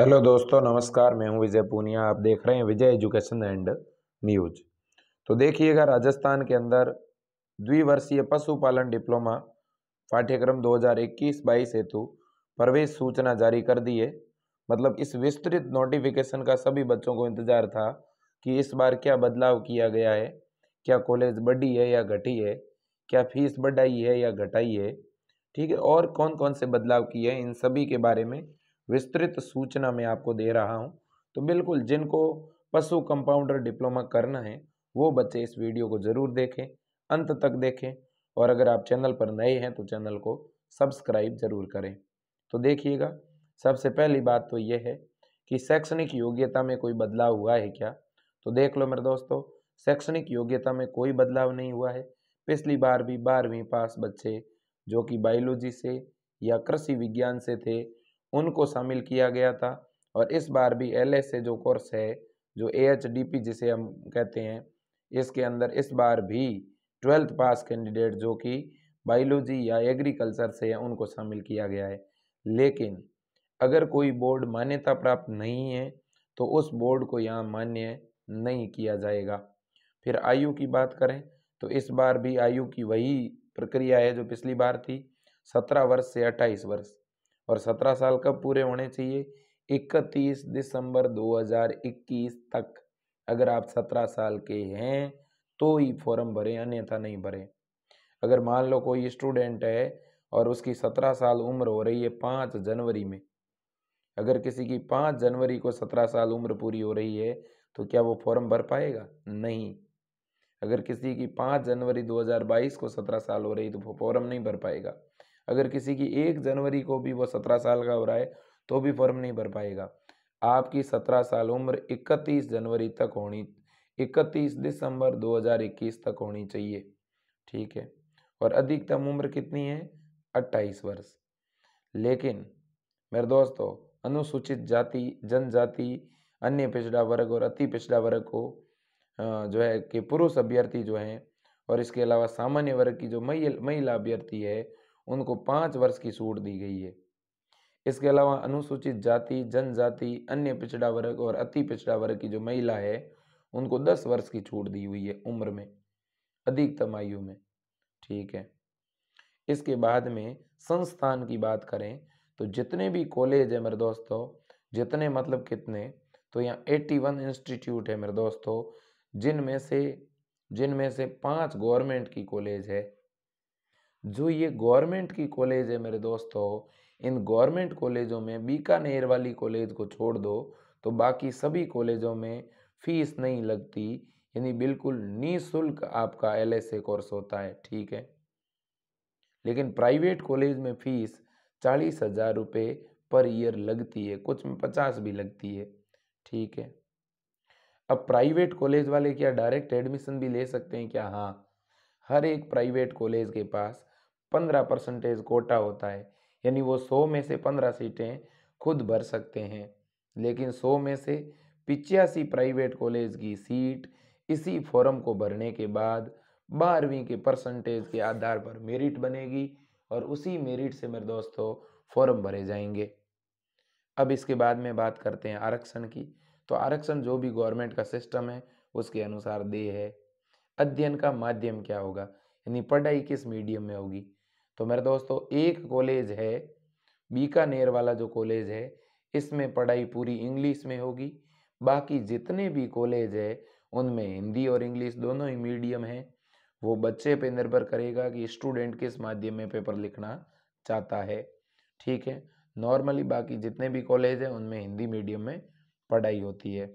hello दोस्तों नमस्कार मैं हूं विजय पूनिया आप देख रहे हैं विजय एजुकेशन एंड न्यूज तो देखिएगा राजस्थान के अंदर द्विवर्षीय पशुपालन डिप्लोमा पाठ्यक्रम 2021 बाईस हेतु प्रवेश सूचना जारी कर दी है मतलब इस विस्तृत नोटिफिकेशन का सभी बच्चों को इंतजार था कि इस बार क्या बदलाव किया गया है क्या कॉलेज बढ़ी है या घटी है क्या फीस बढ़ाई है या घटाई है ठीक है और कौन कौन से बदलाव किए हैं इन सभी के बारे में विस्तृत सूचना मैं आपको दे रहा हूँ तो बिल्कुल जिनको पशु कंपाउंडर डिप्लोमा करना है वो बच्चे इस वीडियो को ज़रूर देखें अंत तक देखें और अगर आप चैनल पर नए हैं तो चैनल को सब्सक्राइब ज़रूर करें तो देखिएगा सबसे पहली बात तो यह है कि शैक्षणिक योग्यता में कोई बदलाव हुआ है क्या तो देख लो मेरे दोस्तों शैक्षणिक योग्यता में कोई बदलाव नहीं हुआ है पिछली बार भी बारहवीं पास बच्चे जो कि बायोलॉजी से या कृषि विज्ञान से थे उनको शामिल किया गया था और इस बार भी एल से जो कोर्स है जो ए जिसे हम कहते हैं इसके अंदर इस बार भी ट्वेल्थ पास कैंडिडेट जो कि बायोलॉजी या एग्रीकल्चर से है उनको शामिल किया गया है लेकिन अगर कोई बोर्ड मान्यता प्राप्त नहीं है तो उस बोर्ड को यहाँ मान्य नहीं किया जाएगा फिर आयु की बात करें तो इस बार भी आयु की वही प्रक्रिया है जो पिछली बार थी सत्रह वर्ष से अट्ठाईस वर्ष और सत्रह साल कब पूरे होने चाहिए इकतीस दिसंबर 2021 तक अगर आप सत्रह साल के हैं तो ही फॉर्म भरें अन्यथा नहीं भरें अगर मान लो कोई स्टूडेंट है और उसकी सत्रह साल उम्र हो रही है पाँच जनवरी में अगर किसी की पाँच जनवरी को सत्रह साल उम्र पूरी हो रही है तो क्या वो फॉर्म भर पाएगा नहीं अगर किसी की पाँच जनवरी 2022 को सत्रह साल हो रही तो वो फॉर्म नहीं भर पाएगा अगर किसी की एक जनवरी को भी वो सत्रह साल का हो रहा है तो भी फॉर्म नहीं भर पाएगा आपकी सत्रह साल उम्र इकतीस जनवरी तक होनी इकतीस दिसंबर 2021 तक होनी चाहिए ठीक है और अधिकतम उम्र कितनी है अट्ठाईस वर्ष लेकिन मेरे दोस्तों अनुसूचित जाति जनजाति अन्य पिछड़ा वर्ग और अति पिछड़ा वर्ग को जो है कि पुरुष अभ्यर्थी जो हैं और इसके अलावा सामान्य वर्ग की जो महिला अभ्यर्थी है उनको पाँच वर्ष की छूट दी गई है इसके अलावा अनुसूचित जाति जनजाति अन्य पिछड़ा वर्ग और अति पिछड़ा वर्ग की जो महिला है उनको दस वर्ष की छूट दी हुई है उम्र में अधिकतम आयु में ठीक है इसके बाद में संस्थान की बात करें तो जितने भी कॉलेज है मेरे दोस्तों जितने मतलब कितने तो यहाँ एट्टी वन इंस्टीट्यूट है मेरे दोस्तों जिनमें से जिनमें से पांच गवर्नमेंट की कॉलेज है जो ये गवर्नमेंट की कॉलेज है मेरे दोस्तों इन गवर्नमेंट कॉलेजों में बीकानेर वाली कॉलेज को छोड़ दो तो बाकी सभी कॉलेजों में फीस नहीं लगती यानी बिल्कुल निःशुल्क आपका एल कोर्स होता है ठीक है लेकिन प्राइवेट कॉलेज में फीस चालीस हज़ार रुपये पर ईयर लगती है कुछ में पचास भी लगती है ठीक है अब प्राइवेट कॉलेज वाले क्या डायरेक्ट एडमिशन भी ले सकते हैं क्या हाँ हर एक प्राइवेट कॉलेज के पास पंद्रह परसेंटेज कोटा होता है यानी वो सौ में से पंद्रह सीटें खुद भर सकते हैं लेकिन सौ में से पिचासी प्राइवेट कॉलेज की सीट इसी फॉर्म को भरने के बाद बारहवीं के परसेंटेज के आधार पर मेरिट बनेगी और उसी मेरिट से मेरे दोस्तों फॉर्म भरे जाएंगे अब इसके बाद में बात करते हैं आरक्षण की तो आरक्षण जो भी गवर्नमेंट का सिस्टम है उसके अनुसार दे है अध्ययन का माध्यम क्या होगा यानी पढ़ाई किस मीडियम में होगी तो मेरे दोस्तों एक कॉलेज है बीकानेर वाला जो कॉलेज है इसमें पढ़ाई पूरी इंग्लिश में होगी बाकी जितने भी कॉलेज है उनमें हिंदी और इंग्लिश दोनों ही मीडियम है वो बच्चे पर निर्भर करेगा कि स्टूडेंट किस माध्यम में पेपर लिखना चाहता है ठीक है नॉर्मली बाकी जितने भी कॉलेज हैं उनमें हिंदी मीडियम में पढ़ाई होती है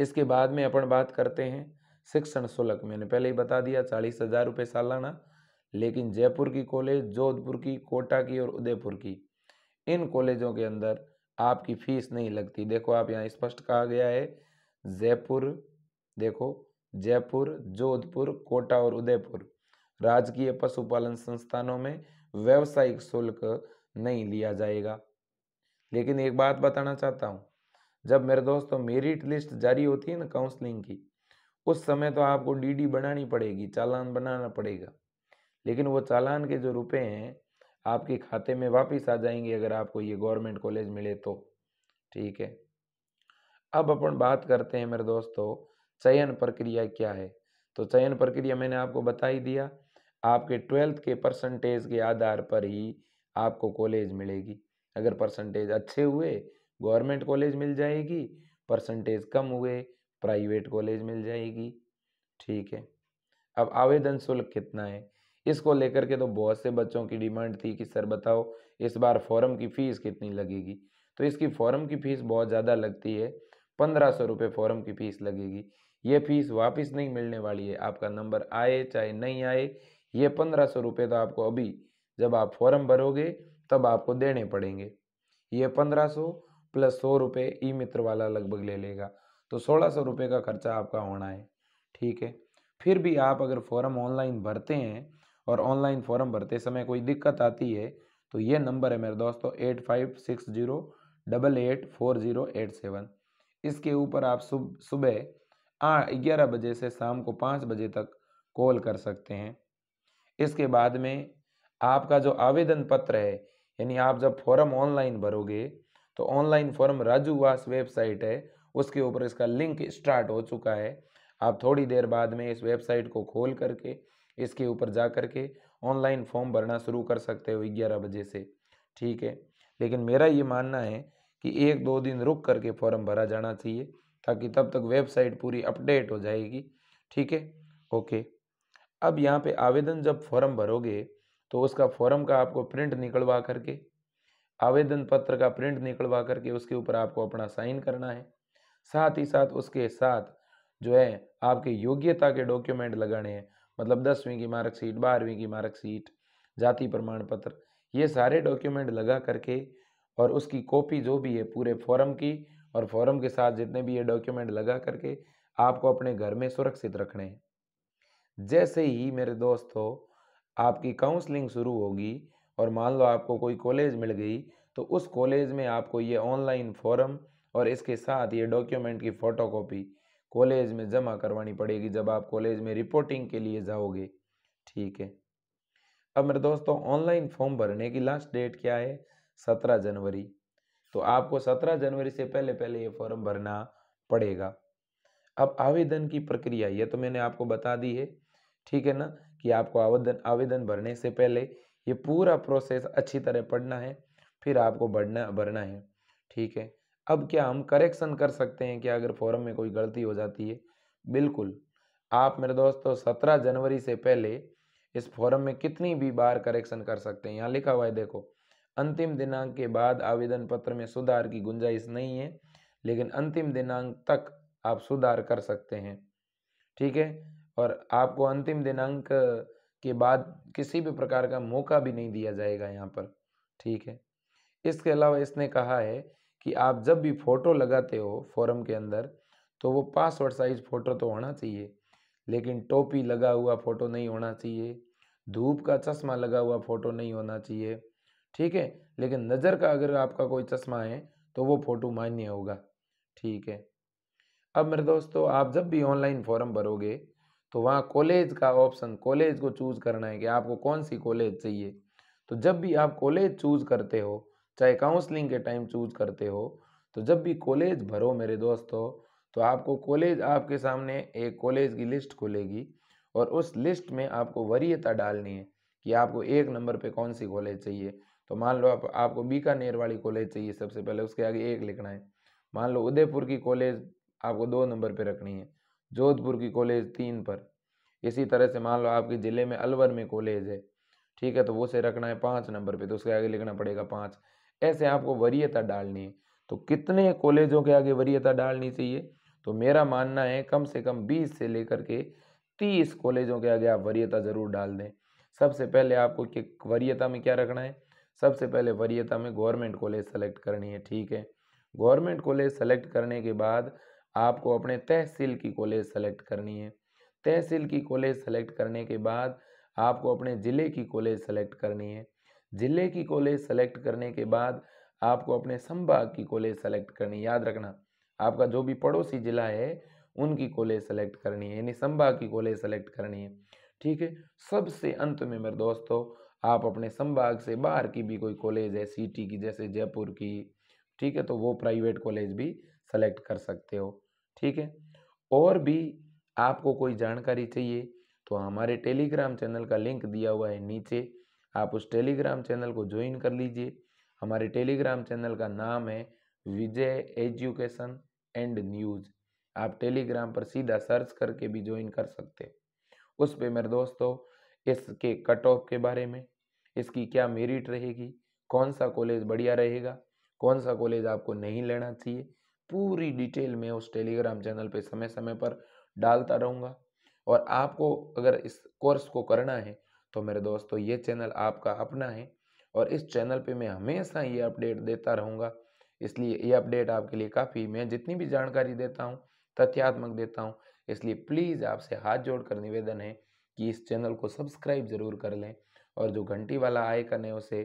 इसके बाद में अपन बात करते हैं शिक्षण शुल्क मैंने पहले ही बता दिया चालीस हज़ार रुपये सालाना लेकिन जयपुर की कॉलेज जोधपुर की कोटा की और उदयपुर की इन कॉलेजों के अंदर आपकी फीस नहीं लगती देखो आप यहाँ स्पष्ट कहा गया है जयपुर देखो जयपुर जोधपुर कोटा और उदयपुर राजकीय पशुपालन संस्थानों में व्यावसायिक शुल्क नहीं लिया जाएगा लेकिन एक बात बताना चाहता हूँ जब मेरे दोस्तों मेरिट लिस्ट जारी होती है ना काउंसलिंग की उस समय तो आपको डीडी बनानी पड़ेगी चालान बनाना पड़ेगा लेकिन वो चालान के जो रुपए हैं आपके खाते में वापस आ जाएंगे अगर आपको ये गवर्नमेंट कॉलेज मिले तो ठीक है अब अपन बात करते हैं मेरे दोस्तों चयन प्रक्रिया क्या है तो चयन प्रक्रिया मैंने आपको बता ही दिया आपके ट्वेल्थ के परसेंटेज के आधार पर ही आपको कॉलेज मिलेगी अगर परसेंटेज अच्छे हुए गवर्नमेंट कॉलेज मिल जाएगी परसेंटेज कम हुए प्राइवेट कॉलेज मिल जाएगी ठीक है अब आवेदन शुल्क कितना है इसको लेकर के तो बहुत से बच्चों की डिमांड थी कि सर बताओ इस बार फॉरम की फ़ीस कितनी लगेगी तो इसकी फॉरम की फ़ीस बहुत ज़्यादा लगती है पंद्रह सौ रुपये फॉरम की फ़ीस लगेगी ये फ़ीस वापस नहीं मिलने वाली है आपका नंबर आए चाहे नहीं आए ये पंद्रह सौ रुपये तो आपको अभी जब आप फॉरम भरोगे तब आपको देने पड़ेंगे ये पंद्रह सौ प्लस सौ रुपये ई मित्र वाला लगभग ले लेगा तो सोलह सौ रुपये का खर्चा आपका होना है ठीक है फिर भी आप अगर फॉरम ऑनलाइन भरते हैं और ऑनलाइन फॉर्म भरते समय कोई दिक्कत आती है तो ये नंबर है मेरे दोस्तों eight five six zero double eight four zero eight seven इसके ऊपर आप सुब सुबह ग्यारह बजे से शाम को पाँच बजे तक कॉल कर सकते हैं इसके बाद में आपका जो आवेदन पत्र है यानी आप जब फॉर्म ऑनलाइन भरोगे तो ऑनलाइन फॉर्म राजू वास वेबसाइट है उसके ऊपर इसका लिंक स्टार्ट हो चुका है आप थोड़ी देर बाद में इस वेबसाइट को खोल करके इसके ऊपर जा कर के ऑनलाइन फॉर्म भरना शुरू कर सकते हो ग्यारह बजे से ठीक है लेकिन मेरा ये मानना है कि एक दो दिन रुक करके फॉर्म भरा जाना चाहिए ताकि तब तक वेबसाइट पूरी अपडेट हो जाएगी ठीक है ओके अब यहाँ पे आवेदन जब फॉर्म भरोगे तो उसका फॉर्म का आपको प्रिंट निकलवा करके आवेदन पत्र का प्रिंट निकलवा करके उसके ऊपर आपको अपना साइन करना है साथ ही साथ उसके साथ जो है आपके योग्यता के डॉक्यूमेंट लगाने हैं मतलब दसवीं की मार्कशीट बारहवीं की मार्कशीट जाति प्रमाण पत्र ये सारे डॉक्यूमेंट लगा करके और उसकी कॉपी जो भी है पूरे फॉर्म की और फॉर्म के साथ जितने भी ये डॉक्यूमेंट लगा करके आपको अपने घर में सुरक्षित रखने हैं जैसे ही मेरे दोस्तों आपकी काउंसलिंग शुरू होगी और मान लो आपको कोई कॉलेज मिल गई तो उस कॉलेज में आपको ये ऑनलाइन फॉर्म और इसके साथ ये डॉक्यूमेंट की फ़ोटो कॉलेज में जमा करवानी पड़ेगी जब आप कॉलेज में रिपोर्टिंग के लिए जाओगे ठीक है अब मेरे दोस्तों ऑनलाइन फॉर्म भरने की लास्ट डेट क्या है सत्रह जनवरी तो आपको सत्रह जनवरी से पहले पहले ये फॉर्म भरना पड़ेगा अब आवेदन की प्रक्रिया ये तो मैंने आपको बता दी है ठीक है ना कि आपको आवेदन आवेदन भरने से पहले ये पूरा प्रोसेस अच्छी तरह पढ़ना है फिर आपको बढ़ना भरना है ठीक है अब क्या हम करेक्शन कर सकते हैं कि अगर फॉरम में कोई गलती हो जाती है बिल्कुल आप मेरे दोस्तों सत्रह जनवरी से पहले इस फॉरम में कितनी भी बार करेक्शन कर सकते हैं यहाँ लिखा हुआ है देखो अंतिम दिनांक के बाद आवेदन पत्र में सुधार की गुंजाइश नहीं है लेकिन अंतिम दिनांक तक आप सुधार कर सकते हैं ठीक है और आपको अंतिम दिनांक के बाद किसी भी प्रकार का मौका भी नहीं दिया जाएगा यहाँ पर ठीक है इसके अलावा इसने कहा है कि आप जब भी फ़ोटो लगाते हो फॉरम के अंदर तो वो पासवर्ड साइज फ़ोटो तो होना चाहिए लेकिन टोपी लगा हुआ फ़ोटो नहीं होना चाहिए धूप का चश्मा लगा हुआ फ़ोटो नहीं होना चाहिए ठीक है लेकिन नज़र का अगर आपका कोई चश्मा है तो वो फ़ोटो मान्य होगा ठीक है अब मेरे दोस्तों आप जब भी ऑनलाइन फॉर्म भरोगे तो वहाँ कॉलेज का ऑप्शन कॉलेज को चूज़ करना है कि आपको कौन सी कॉलेज चाहिए तो जब भी आप कॉलेज चूज़ करते हो चाहे काउंसलिंग के टाइम चूज करते हो तो जब भी कॉलेज भरो मेरे दोस्तों तो आपको कॉलेज आपके सामने एक कॉलेज की लिस्ट खोलेगी और उस लिस्ट में आपको वरीयता डालनी है कि आपको एक नंबर पे कौन सी कॉलेज चाहिए तो मान लो आप आपको बीकानेर वाली कॉलेज चाहिए सबसे पहले उसके आगे एक लिखना है मान लो उदयपुर की कॉलेज आपको दो नंबर पे रखनी है जोधपुर की कॉलेज तीन पर इसी तरह से मान लो आपके ज़िले में अलवर में कॉलेज है ठीक है तो वो से रखना है पाँच नंबर पर तो उसके आगे लिखना पड़ेगा पाँच ऐसे आपको वरीयता डालनी है तो कितने कॉलेजों के आगे वरीयता डालनी चाहिए तो मेरा मानना है कम से कम बीस से लेकर के तीस कॉलेजों के आगे आप वरीयता ज़रूर डाल दें सबसे पहले आपको कि वरीयता में क्या रखना है सबसे पहले वरीयता में गवर्नमेंट कॉलेज सेलेक्ट करनी है ठीक है गवर्नमेंट कॉलेज सेलेक्ट करने के बाद आपको अपने तहसील की कॉलेज सेलेक्ट करनी है तहसील की कॉलेज सेलेक्ट करने के बाद आपको अपने ज़िले की कॉलेज सेलेक्ट करनी है ज़िले की कॉलेज सेलेक्ट करने के बाद आपको अपने संभाग की कॉलेज सेलेक्ट करनी याद रखना आपका जो भी पड़ोसी जिला है उनकी कॉलेज सेलेक्ट करनी है यानी संभाग की कॉलेज सेलेक्ट करनी है ठीक है सबसे अंत में मेरे दोस्तों आप अपने संभाग से बाहर की भी कोई कॉलेज है सिटी की जैसे जयपुर की ठीक है तो वो प्राइवेट कॉलेज भी सेलेक्ट कर सकते हो ठीक है और भी आपको कोई जानकारी चाहिए तो हमारे टेलीग्राम चैनल का लिंक दिया हुआ है नीचे आप उस टेलीग्राम चैनल को ज्वाइन कर लीजिए हमारे टेलीग्राम चैनल का नाम है विजय एजुकेशन एंड न्यूज़ आप टेलीग्राम पर सीधा सर्च करके भी ज्वाइन कर सकते हैं उस पर मेरे दोस्तों इसके कट ऑफ के बारे में इसकी क्या मेरिट रहेगी कौन सा कॉलेज बढ़िया रहेगा कौन सा कॉलेज आपको नहीं लेना चाहिए पूरी डिटेल में उस टेलीग्राम चैनल पर समय समय पर डालता रहूँगा और आपको अगर इस कोर्स को करना है तो मेरे दोस्तों ये चैनल आपका अपना है और इस चैनल पे मैं हमेशा ये अपडेट देता रहूँगा इसलिए ये अपडेट आपके लिए काफ़ी मैं जितनी भी जानकारी देता हूँ तथ्यात्मक देता हूँ इसलिए प्लीज़ आपसे हाथ जोड़कर निवेदन है कि इस चैनल को सब्सक्राइब ज़रूर कर लें और जो घंटी वाला आइकन है उसे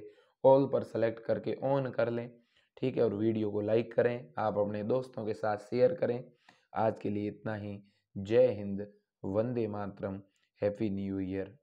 ऑल पर सेलेक्ट करके ऑन कर लें ठीक है और वीडियो को लाइक करें आप अपने दोस्तों के साथ शेयर करें आज के लिए इतना ही जय हिंद वंदे मातरम हैप्पी न्यू ईयर